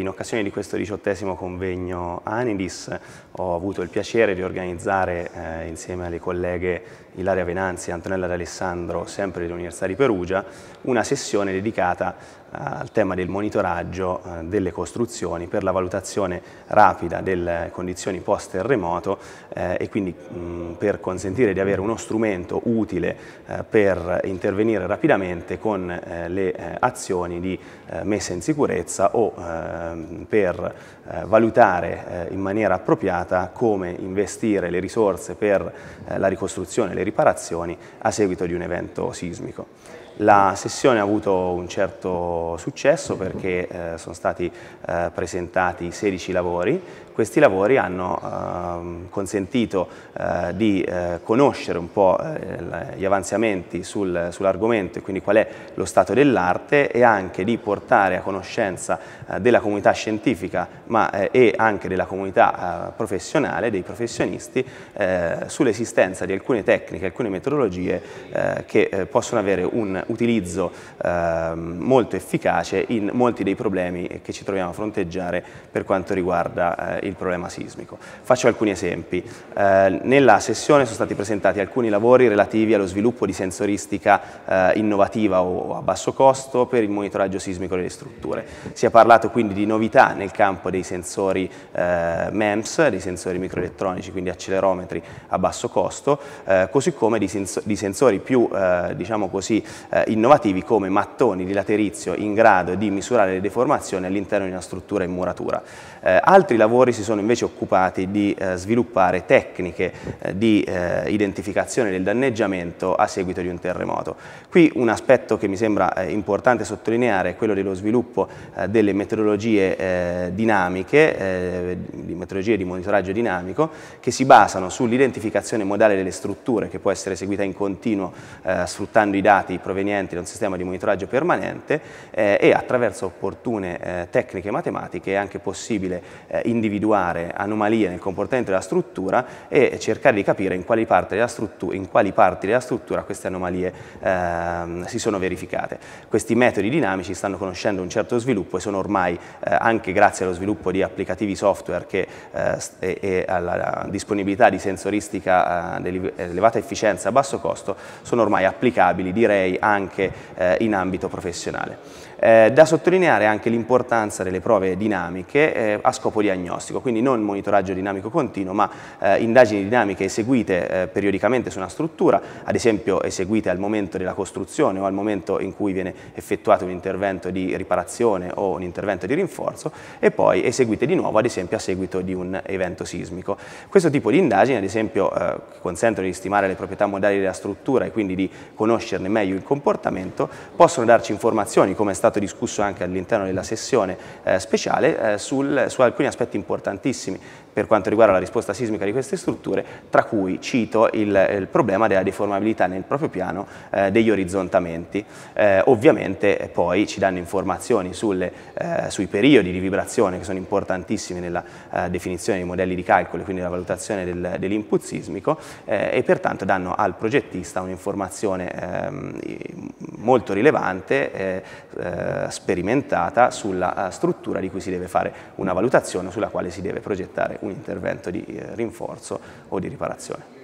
In occasione di questo diciottesimo convegno Anidis ho avuto il piacere di organizzare eh, insieme alle colleghe Ilaria Venanzi e Antonella D'Alessandro, sempre dell'Università di Perugia, una sessione dedicata eh, al tema del monitoraggio eh, delle costruzioni per la valutazione rapida delle condizioni post-terremoto eh, e quindi per consentire di avere uno strumento utile per intervenire rapidamente con le azioni di messa in sicurezza o ehm, per valutare in maniera appropriata come investire le risorse per la ricostruzione, le riparazioni a seguito di un evento sismico. La sessione ha avuto un certo successo perché eh, sono stati eh, presentati 16 lavori. Questi lavori hanno ehm, eh, consentito di eh, conoscere un po' eh, gli avanzamenti sul, sull'argomento e quindi qual è lo stato dell'arte e anche di portare a conoscenza eh, della comunità scientifica ma, e anche della comunità professionale, dei professionisti, sull'esistenza di alcune tecniche, alcune metodologie che possono avere un utilizzo eh, molto efficace in molti dei problemi che ci troviamo a fronteggiare per quanto riguarda eh, il problema sismico. Faccio alcuni esempi. Eh, nella sessione sono stati presentati alcuni lavori relativi allo sviluppo di sensoristica eh, innovativa o a basso costo per il monitoraggio sismico delle strutture. Si è parlato quindi di novità nel campo dei sensori eh, MEMS, dei sensori microelettronici, quindi accelerometri a basso costo, così come di, sensori più diciamo così, eh, innovativi come mattoni di laterizio in grado di misurare le deformazioni all'interno di una struttura in muratura. Eh, altri lavori si sono invece occupati di eh, sviluppare tecniche eh, di eh, identificazione del danneggiamento a seguito di un terremoto. Qui un aspetto che mi sembra eh, importante sottolineare è quello dello sviluppo delle metodologie dinamiche, di metodologie di monitoraggio dinamico, che si basano sull'identificazione modale delle strutture, che può essere eseguita in continuo sfruttando i dati provenienti provenienti da un sistema di monitoraggio permanente eh, e attraverso opportune eh, tecniche matematiche è anche possibile eh, individuare anomalie nel comportamento della struttura e cercare di capire in quali parti della struttura, parti della struttura queste anomalie ehm, si sono verificate. Questi metodi dinamici stanno conoscendo un certo sviluppo e sono ormai eh, anche grazie allo sviluppo di applicativi software che, eh, e, e, alla disponibilità di sensoristica eh, di elevata efficienza a basso costo sono ormai applicabili direi anche anche eh, in ambito professionale. Eh, da sottolineare anche l'importanza delle prove dinamiche eh, a scopo diagnostico, quindi non monitoraggio dinamico continuo, ma eh, indagini dinamiche eseguite eh, periodicamente su una struttura, ad esempio eseguite al momento della costruzione o al momento in cui viene effettuato un intervento di riparazione o un intervento di rinforzo e poi eseguite di nuovo ad esempio a seguito di un evento sismico. Questo tipo di indagini ad esempio eh, consentono di stimare le proprietà modali della struttura e quindi di conoscerne meglio il comportamento comportamento, possono darci informazioni, come è stato discusso anche all'interno della sessione eh, speciale, eh, sul, su alcuni aspetti importantissimi per quanto riguarda la risposta sismica di queste strutture, tra cui cito il, il problema della deformabilità nel proprio piano eh, degli orizzontamenti. Eh, ovviamente eh, poi ci danno informazioni sulle, eh, sui periodi di vibrazione che sono importantissimi nella eh, definizione dei modelli di calcolo e quindi nella valutazione del, dell'input sismico eh, e pertanto danno al progettista un'informazione ehm, molto rilevante eh, sperimentata sulla eh, struttura di cui si deve fare una valutazione sulla quale si deve progettare un intervento di eh, rinforzo o di riparazione.